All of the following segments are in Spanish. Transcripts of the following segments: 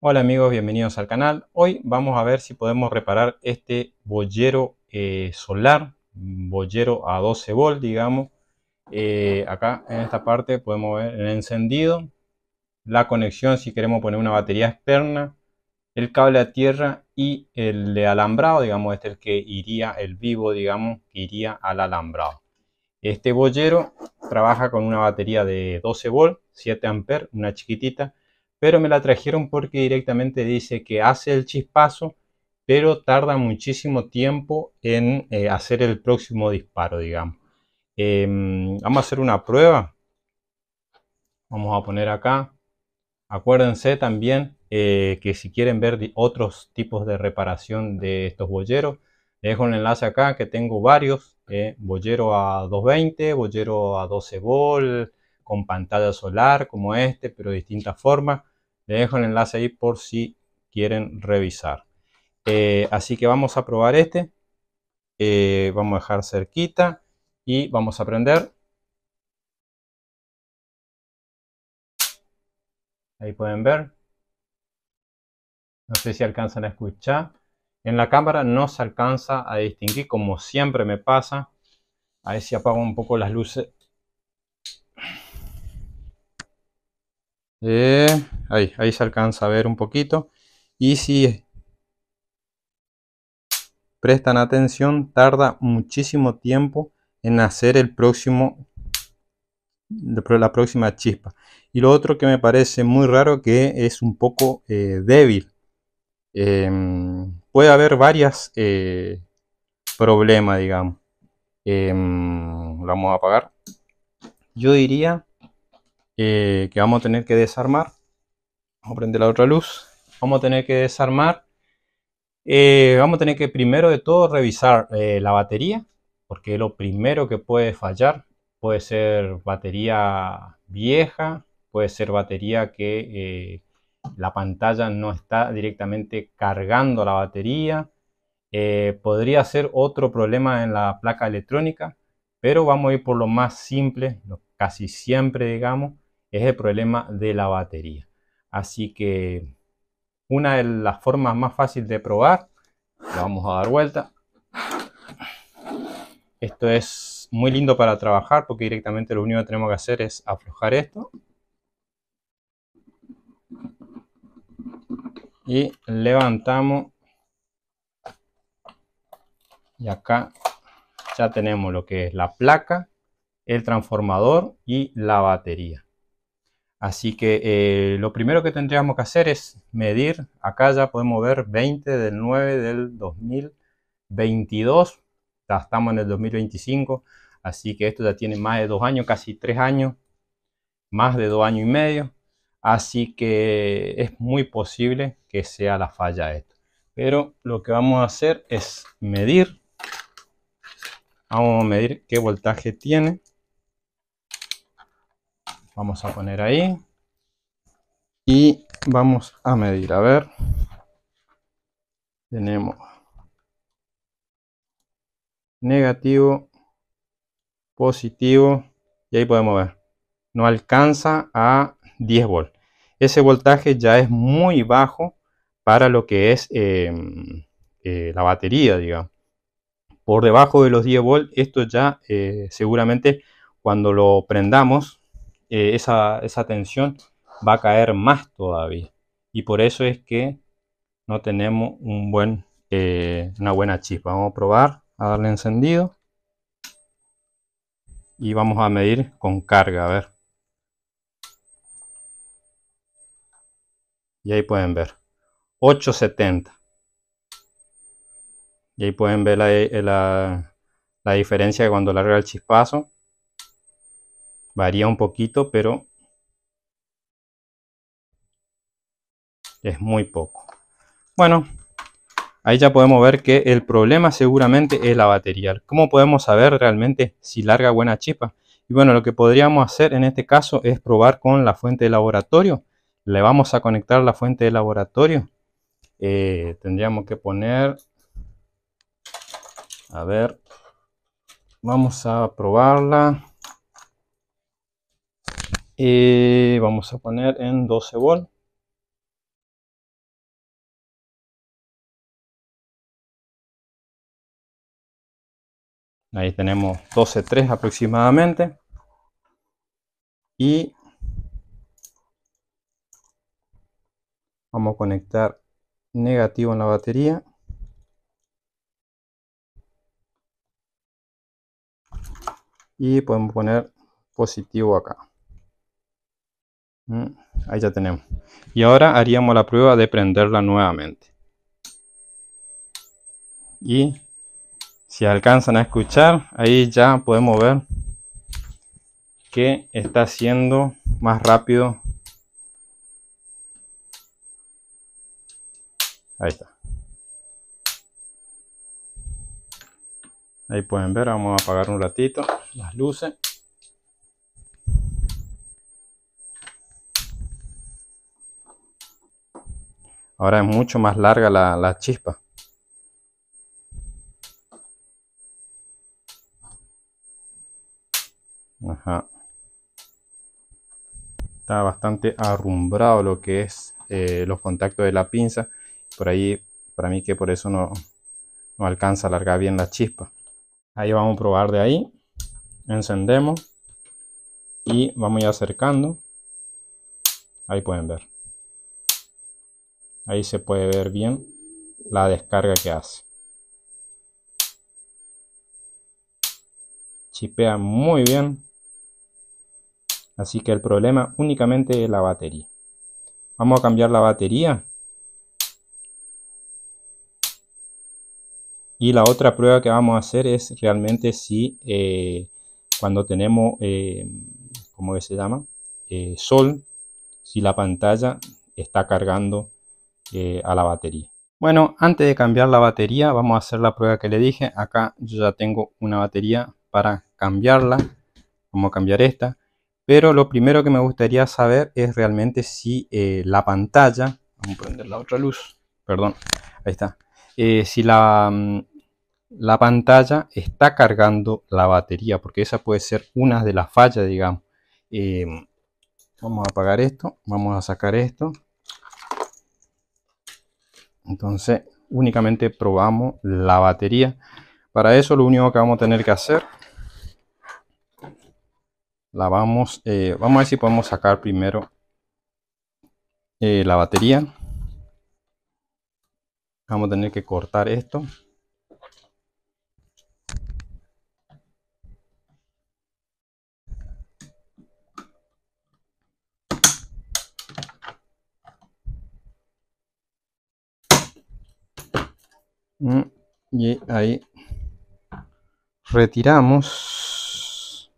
Hola amigos, bienvenidos al canal. Hoy vamos a ver si podemos reparar este bollero eh, solar, bollero a 12 volt, digamos. Eh, acá en esta parte podemos ver el encendido, la conexión si queremos poner una batería externa, el cable a tierra y el de alambrado, digamos, este es el que iría, el vivo, digamos, que iría al alambrado. Este bollero trabaja con una batería de 12 volt, 7 amperes, una chiquitita pero me la trajeron porque directamente dice que hace el chispazo, pero tarda muchísimo tiempo en eh, hacer el próximo disparo, digamos. Em, vamos a hacer una prueba. Vamos a poner acá. Acuérdense también eh, que si quieren ver otros tipos de reparación de estos boyeros, dejo el enlace acá que tengo varios. boyero eh, a 220, bollero a 12 volt, con pantalla solar como este, pero de distintas formas. Les dejo el enlace ahí por si quieren revisar. Eh, así que vamos a probar este. Eh, vamos a dejar cerquita y vamos a prender. Ahí pueden ver. No sé si alcanzan a escuchar. En la cámara no se alcanza a distinguir como siempre me pasa. ver si apago un poco las luces Eh, ahí, se alcanza a ver un poquito. Y si prestan atención, tarda muchísimo tiempo en hacer el próximo la próxima chispa y lo otro que me parece muy raro que es un poco eh, débil em, puede haber varias eh, problemas digamos em, vamos a apagar yo diría eh, que vamos a tener que desarmar. Vamos a prender la otra luz. Vamos a tener que desarmar. Eh, vamos a tener que primero de todo revisar eh, la batería, porque lo primero que puede fallar puede ser batería vieja, puede ser batería que la pantalla no está directamente cargando la batería. podría ser otro problema en la placa electrónica, pero vamos a ir por lo más simple, casi siempre digamos, es el problema de la batería. Así que una de las formas más fáciles de probar, la vamos a dar vuelta. Esto es muy lindo para trabajar porque directamente lo único que tenemos que hacer es aflojar esto. Y levantamos. Y acá ya tenemos lo que es la placa, el transformador y la batería. Así que eh, lo primero que tendríamos que hacer es medir, acá ya podemos ver 20 del 9 del 2022, ya estamos en el 2025, así que esto ya tiene más de dos años, casi tres años, más de dos años y medio, así que es muy posible que sea la falla esto. Pero lo que vamos a hacer es medir, vamos a medir qué voltaje tiene vamos a poner ahí y vamos a medir a ver tenemos negativo positivo y ahí podemos ver no alcanza a 10 volt ese voltaje ya es muy bajo para lo que es em, eh, la batería digamos por debajo de los 10 volt esto ya eh, seguramente cuando lo prendamos eh, esa, tensión va a caer más todavía. Y por eso es que no tenemos un buen, eh, una buena chispa. Vamos a probar a darle encendido. Y vamos a medir con carga, a ver. Y ahí pueden ver. 870. Y ahí pueden ver eh, la, diferencia cuando larga el chispazo Varía un poquito, pero es muy poco. Bueno, ahí ya podemos ver que el problema seguramente es la batería. ¿Cómo podemos saber realmente si larga buena chispa? Y bueno, lo que podríamos hacer en este caso es probar con la fuente de laboratorio. Le vamos a conectar la fuente de laboratorio. Eh, tendríamos que poner... A ver, vamos a probarla y vamos a poner en 12 volt ahí tenemos 12.3 aproximadamente y vamos a conectar negativo en la batería y podemos poner positivo acá Mm, ahí ya tenemos. Y ahora haríamos la prueba de prenderla nuevamente. Y si alcanzan a escuchar, ahí ya podemos ver que está siendo más rápido. Ahí está. Ahí pueden ver, vamos a apagar un ratito las luces. Ahora es mucho más larga la, chispa. Está bastante arrumbrado lo que es eh, los contactos de la pinza. Por ahí, para mí que por eso no, no alcanza a alargar bien la chispa. Ahí vamos a probar de ahí. Encendemos. Y vamos a acercando. Ahí pueden ver. Ahí se puede ver bien la descarga que hace. Chipea muy bien. Así que el problema únicamente es la batería. Vamos a cambiar la batería. Y la otra prueba que vamos a hacer es realmente si eh, cuando tenemos, eh, ¿cómo se llama? Eh, sol, si la pantalla está cargando a la batería. Bueno, antes de cambiar la batería, vamos a hacer la prueba que le dije. Acá yo ya tengo una batería para cambiarla. Vamos a cambiar esta. Pero lo primero que me gustaría saber es realmente si eh, la pantalla... Vamos a prender la otra luz. Perdón, ahí está. Eh, si la, mm, la pantalla está cargando la batería, porque esa puede ser una de las fallas, digamos. Eh, vamos a apagar esto, vamos a sacar esto entonces únicamente probamos la batería para eso lo único que vamos a tener que hacer la vamos eh, vamos a ver si podemos sacar primero eh, la batería vamos a tener que cortar esto Mm, y ahí retiramos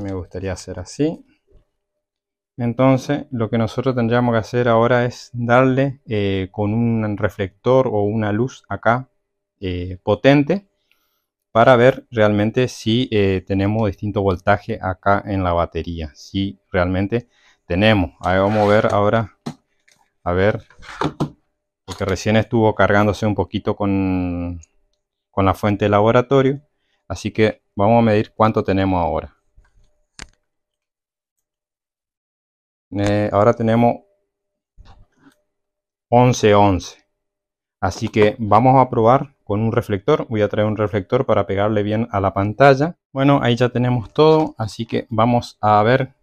me gustaría hacer así entonces lo que nosotros tendríamos que hacer ahora es darle eh, con un reflector o una luz acá eh, potente para ver realmente si eh, tenemos distinto voltaje acá en la batería si realmente tenemos ahí vamos a ver ahora a ver porque recién estuvo cargándose un poquito con con la fuente de laboratorio así que vamos a medir cuánto tenemos ahora eh, ahora tenemos 11 11 Así que vamos a probar con un reflector. Voy a traer un reflector para pegarle bien a la pantalla. Bueno, ahí ya tenemos todo, así que vamos a ver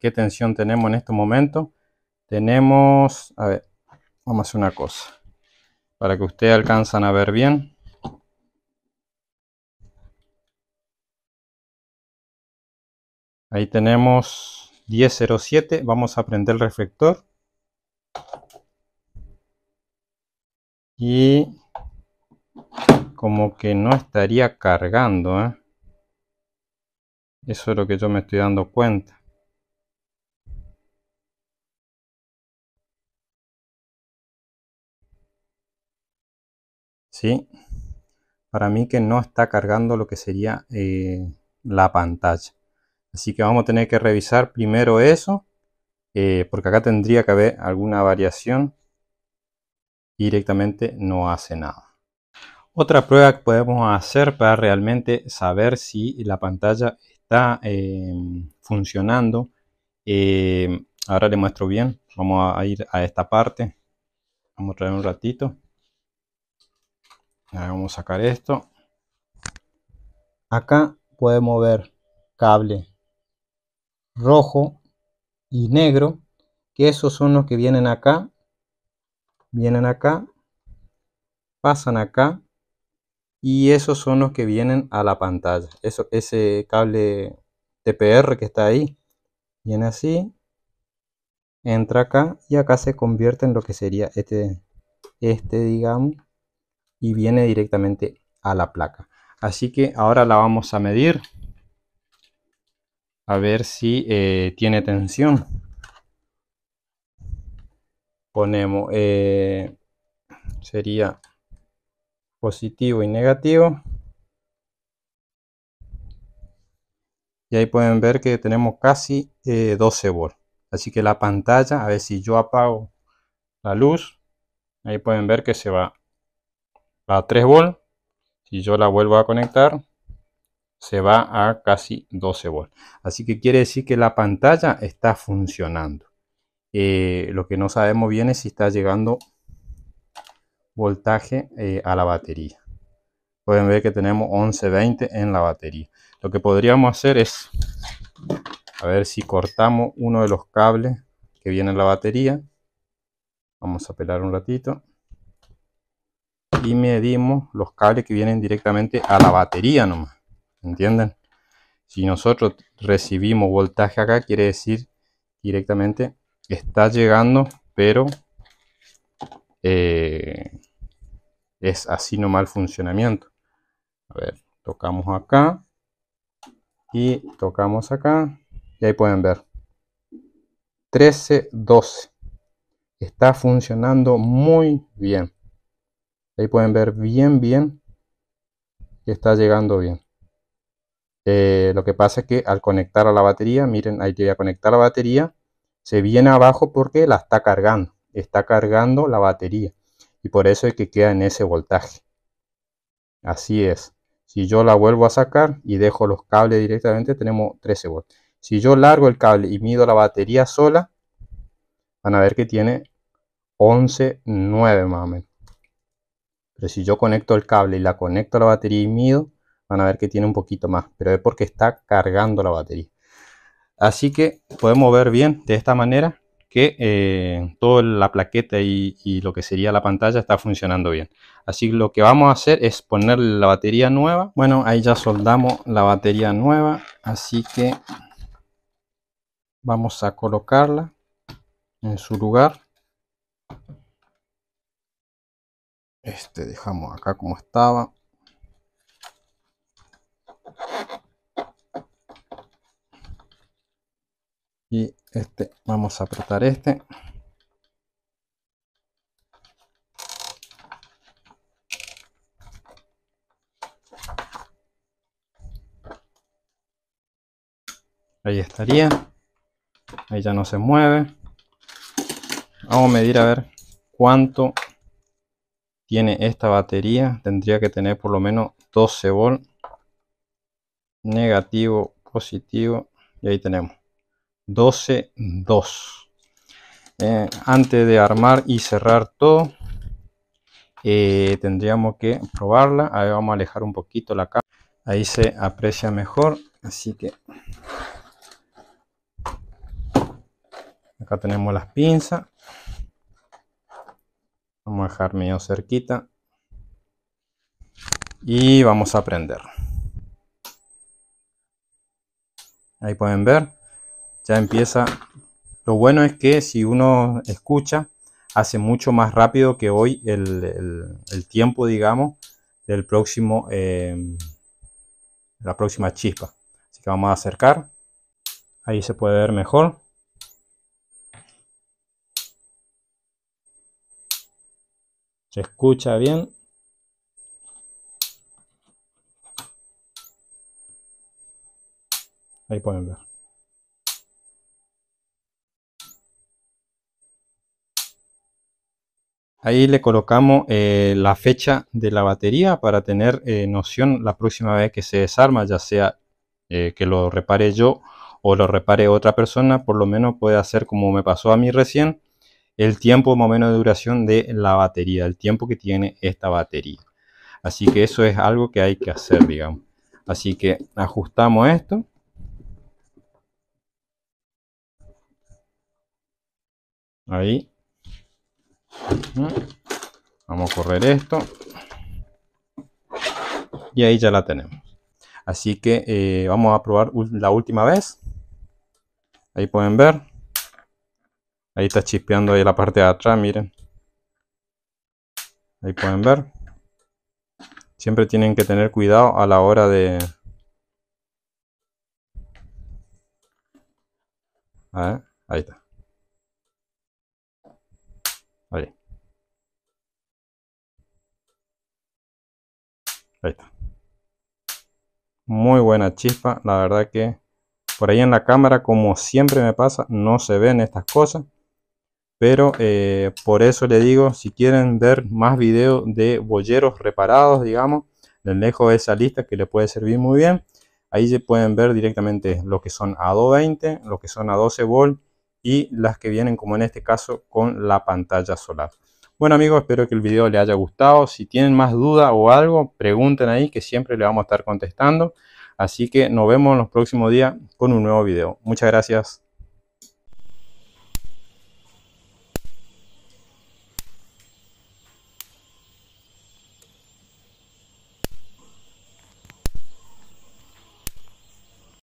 qué tensión tenemos en este momento. Tenemos, a ver, vamos a hacer una cosa para que ustedes alcanzan a ver bien. Ahí tenemos 10.07, vamos a prender el reflector. y como que no estaría cargando ¿eh? eso es lo que yo me estoy dando cuenta ¿Sí? para mí que no está cargando lo que sería eh, la pantalla así que vamos a tener que revisar primero eso eh, porque acá tendría que haber alguna variación directamente no hace nada. Otra prueba que podemos hacer para realmente saber si la pantalla está em, funcionando. Em, ahora le muestro bien. Vamos a ir a esta parte. Vamos a traer un ratito. vamos a sacar esto. Acá podemos ver cable rojo y negro. Que esos son los que vienen acá vienen acá, pasan acá y esos son los que vienen a la pantalla. Eso, ese cable TPR que está ahí viene así, entra acá y acá se convierte en lo que sería este, este digamos, y viene directamente a la placa. Así que ahora la vamos a medir a ver si eh, tiene tensión ponemos eh, sería positivo y negativo y ahí pueden ver que tenemos casi 12 eh, volts así que la pantalla a ver si yo apago la luz ahí pueden ver que se va a 3 volts si yo la vuelvo a conectar se va a casi 12 volts así que quiere decir que la pantalla está funcionando eh, lo que no sabemos bien es si está llegando voltaje eh, a la batería. Pueden ver que tenemos 1120 en la batería. Lo que podríamos hacer es, a ver si cortamos uno de los cables que viene a la batería. Vamos a pelar un ratito. Y medimos los cables que vienen directamente a la batería nomás. ¿Entienden? Si nosotros recibimos voltaje acá, quiere decir directamente está llegando, pero eh, es así no mal funcionamiento. A ver, tocamos acá y tocamos acá y ahí pueden ver 13 12 está funcionando muy bien ahí pueden ver bien bien que está llegando bien eh, lo que pasa es que al conectar a la batería miren ahí te voy a conectar la batería se viene abajo porque la está cargando, está cargando la batería y por eso es que queda en ese voltaje. Así es. Si yo la vuelvo a sacar y dejo los cables directamente, tenemos 13 volts. Si yo largo el cable y mido la batería sola, van a ver que tiene 11,9 más o menos. Pero si yo conecto el cable y la conecto a la batería y mido, van a ver que tiene un poquito más. Pero es porque está cargando la batería así que podemos ver bien de esta manera que eh, toda la plaqueta y, y, lo que sería la pantalla está funcionando bien. Así que lo que vamos a hacer es ponerle la batería nueva. Bueno, ahí ya soldamos la batería nueva, así que vamos a colocarla en su lugar. Este dejamos acá como estaba. y este vamos a apretar este ahí estaría ahí ya no se mueve vamos a medir a ver cuánto tiene esta batería tendría que tener por lo menos 12 volt negativo positivo y ahí tenemos 12.2 eh, antes de armar y cerrar todo eh, tendríamos que probarla vamos a alejar un poquito la cámara ahí se aprecia mejor así que acá tenemos las pinzas vamos a dejar medio cerquita y vamos a prender ahí pueden ver ya empieza. Lo bueno es que si uno escucha, hace mucho más rápido que hoy el, tiempo, digamos, del próximo, eh, la próxima chispa. Así que vamos a acercar. Ahí se puede ver mejor. Se escucha bien. Ahí pueden ver. Ahí le colocamos eh, la fecha de la batería para tener eh, noción la próxima vez que se desarma, ya sea eh, que lo repare yo o lo repare otra persona, por lo menos puede hacer como me pasó a mí recién, el tiempo o menos de duración de la batería, el tiempo que tiene esta batería. Así que eso es algo que hay que hacer, digamos. Así que ajustamos esto. Ahí, Vamos a correr esto. Y ahí ya la tenemos. Así que eh, vamos a probar la última vez. Ahí pueden ver. Ahí está chispeando ahí la parte de atrás, miren. Ahí pueden ver. Siempre tienen que tener cuidado a la hora de... ahí está. Ahí está. Muy buena chispa. La verdad que por ahí en la cámara, como siempre me pasa, no se ven estas cosas. Pero eh, por eso le digo, si quieren ver más videos de boyeros reparados, digamos, les dejo esa lista que le puede servir muy bien. Ahí se pueden ver directamente lo que son a 220, lo que son a 12 volt y las que vienen como en este caso con la pantalla solar. Bueno amigos, espero que el video les haya gustado. Si tienen más dudas o algo, pregunten ahí que siempre le vamos a estar contestando. Así que nos vemos en los próximos días con un nuevo video. Muchas gracias.